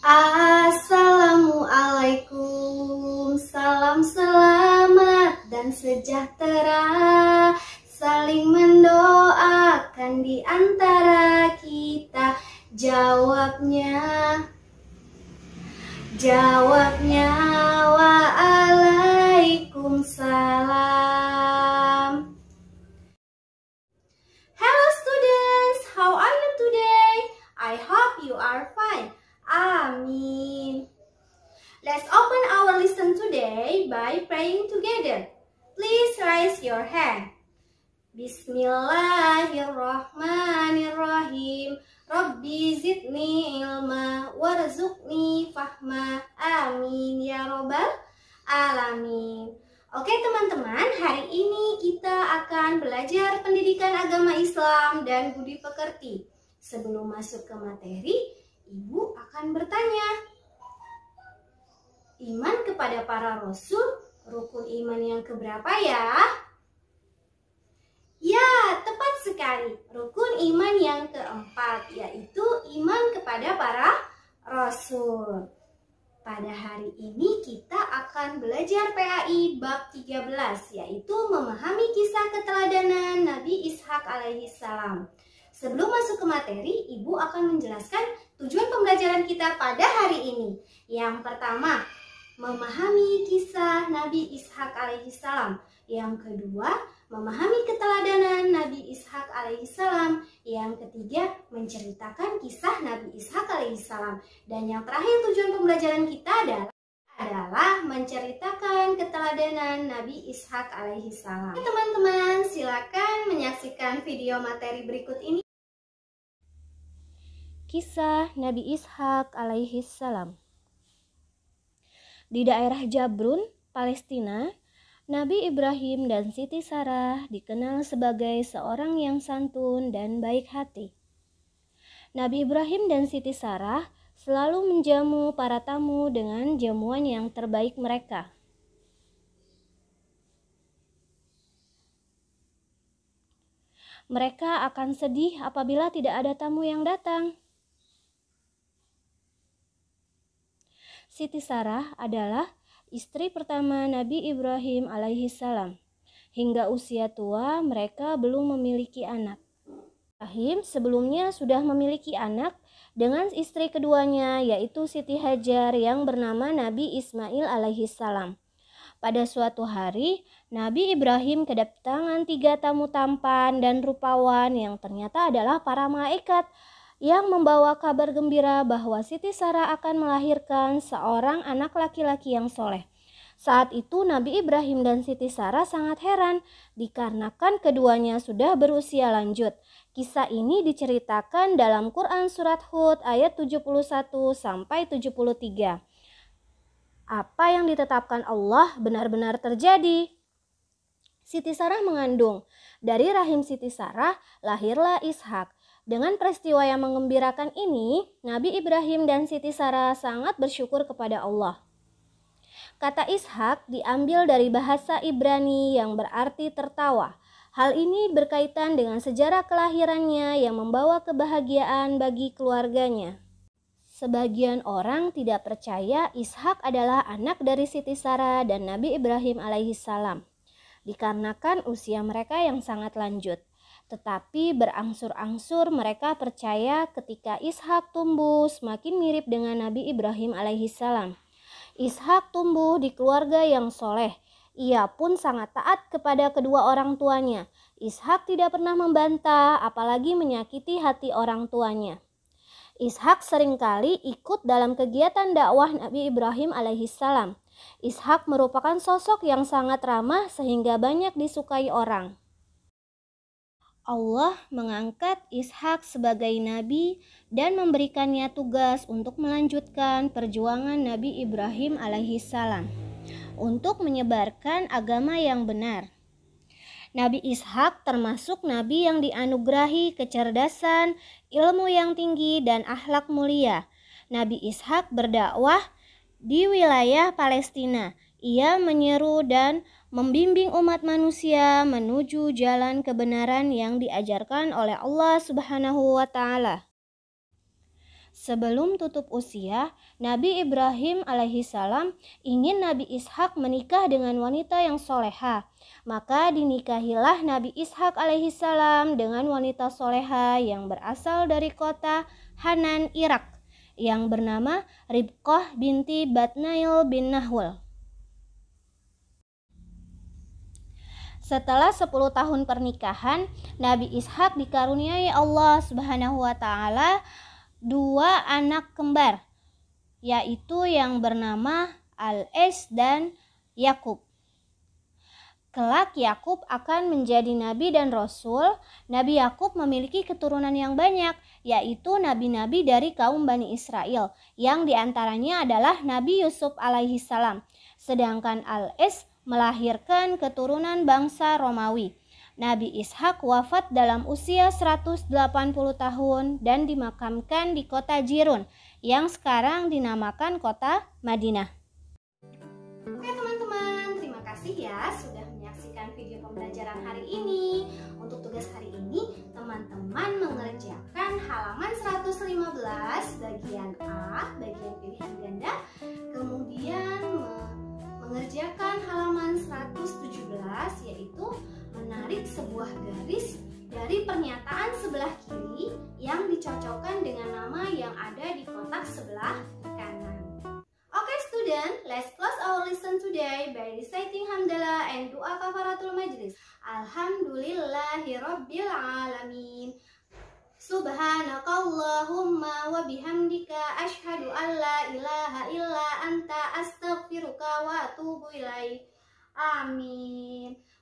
Assalamualaikum, salam selamat dan sejahtera Saling mendoakan di antara kita Jawabnya, jawabnya wa'ala praying together. Please raise your hand. Bismillahirrahmanirrahim. Rabbi zidni ilma warzuqni fahma. Amin ya robbal alamin. Oke teman-teman, hari ini kita akan belajar pendidikan agama Islam dan budi pekerti. Sebelum masuk ke materi, Ibu akan bertanya. Iman kepada para rasul rukun iman yang keberapa ya? Ya, tepat sekali. Rukun iman yang keempat yaitu iman kepada para rasul. Pada hari ini kita akan belajar PAI bab 13 yaitu memahami kisah keteladanan Nabi Ishak alaihi salam. Sebelum masuk ke materi, Ibu akan menjelaskan tujuan pembelajaran kita pada hari ini. Yang pertama, memahami kisah Nabi Ishak alaihissalam. Yang kedua, memahami keteladanan Nabi Ishak alaihissalam. Yang ketiga, menceritakan kisah Nabi Ishak alaihissalam. Dan yang terakhir tujuan pembelajaran kita adalah adalah menceritakan keteladanan Nabi Ishak alaihissalam. Teman-teman, silakan menyaksikan video materi berikut ini. Kisah Nabi Ishak alaihissalam. Di daerah Jabrun, Palestina, Nabi Ibrahim dan Siti Sarah dikenal sebagai seorang yang santun dan baik hati. Nabi Ibrahim dan Siti Sarah selalu menjamu para tamu dengan jamuan yang terbaik mereka. Mereka akan sedih apabila tidak ada tamu yang datang. Siti Sarah adalah istri pertama Nabi Ibrahim alaihi salam. Hingga usia tua, mereka belum memiliki anak. Ibrahim sebelumnya sudah memiliki anak dengan istri keduanya yaitu Siti Hajar yang bernama Nabi Ismail alaihi salam. Pada suatu hari, Nabi Ibrahim kedatangan tiga tamu tampan dan rupawan yang ternyata adalah para malaikat yang membawa kabar gembira bahwa Siti Sarah akan melahirkan seorang anak laki-laki yang soleh. Saat itu Nabi Ibrahim dan Siti Sarah sangat heran dikarenakan keduanya sudah berusia lanjut. Kisah ini diceritakan dalam Quran surat Hud ayat 71 sampai 73. Apa yang ditetapkan Allah benar-benar terjadi. Siti Sarah mengandung. Dari rahim Siti Sarah lahirlah Ishak. Dengan peristiwa yang mengembirakan ini, Nabi Ibrahim dan Siti Sarah sangat bersyukur kepada Allah. Kata Ishak diambil dari bahasa Ibrani yang berarti tertawa. Hal ini berkaitan dengan sejarah kelahirannya yang membawa kebahagiaan bagi keluarganya. Sebagian orang tidak percaya Ishak adalah anak dari Siti Sarah dan Nabi Ibrahim alaihissalam, dikarenakan usia mereka yang sangat lanjut. Tetapi berangsur-angsur mereka percaya ketika Ishak tumbuh semakin mirip dengan Nabi Ibrahim alaihissalam. Ishak tumbuh di keluarga yang soleh. Ia pun sangat taat kepada kedua orang tuanya. Ishak tidak pernah membantah, apalagi menyakiti hati orang tuanya. Ishak seringkali ikut dalam kegiatan dakwah Nabi Ibrahim alaihissalam. Ishak merupakan sosok yang sangat ramah sehingga banyak disukai orang. Allah mengangkat Ishak sebagai nabi dan memberikannya tugas untuk melanjutkan perjuangan Nabi Ibrahim alaihissalam untuk menyebarkan agama yang benar. Nabi Ishak termasuk nabi yang dianugerahi kecerdasan, ilmu yang tinggi, dan akhlak mulia. Nabi Ishak berdakwah di wilayah Palestina ia menyeru dan membimbing umat manusia menuju jalan kebenaran yang diajarkan oleh Allah Subhanahu wa taala. Sebelum tutup usia, Nabi Ibrahim alaihissalam ingin Nabi Ishak menikah dengan wanita yang soleha. Maka dinikahilah Nabi Ishak alaihissalam dengan wanita soleha yang berasal dari kota Hanan, Irak, yang bernama Ribqah binti Batnail bin Nahwal. Setelah 10 tahun pernikahan, Nabi Ishak dikaruniai Allah Subhanahu wa taala dua anak kembar, yaitu yang bernama Al-Es dan Yakub. Kelak Yakub akan menjadi nabi dan rasul. Nabi Yakub memiliki keturunan yang banyak, yaitu nabi-nabi dari kaum Bani Israel, yang diantaranya adalah Nabi Yusuf alaihi salam. Sedangkan Al-Es melahirkan keturunan bangsa Romawi. Nabi Ishak wafat dalam usia 180 tahun dan dimakamkan di kota Jirun yang sekarang dinamakan kota Madinah. Oke teman-teman, terima kasih ya sudah menyaksikan video pembelajaran hari ini. Untuk tugas hari ini, teman-teman mengerjakan halaman 115 bagian A, bagian pilihan ganda, sebuah garis dari pernyataan sebelah kiri yang dicocokkan dengan nama yang ada di kotak sebelah kanan. Oke okay, student, let's close our lesson today by reciting hamdalah and doa kafaratul majlis. Alhamdulillahirrabbilalamin. Subhanakallahumma wa bihamdika ashadu an la ilaha illa anta astaghfiruka wa atubu ilaih. Amin.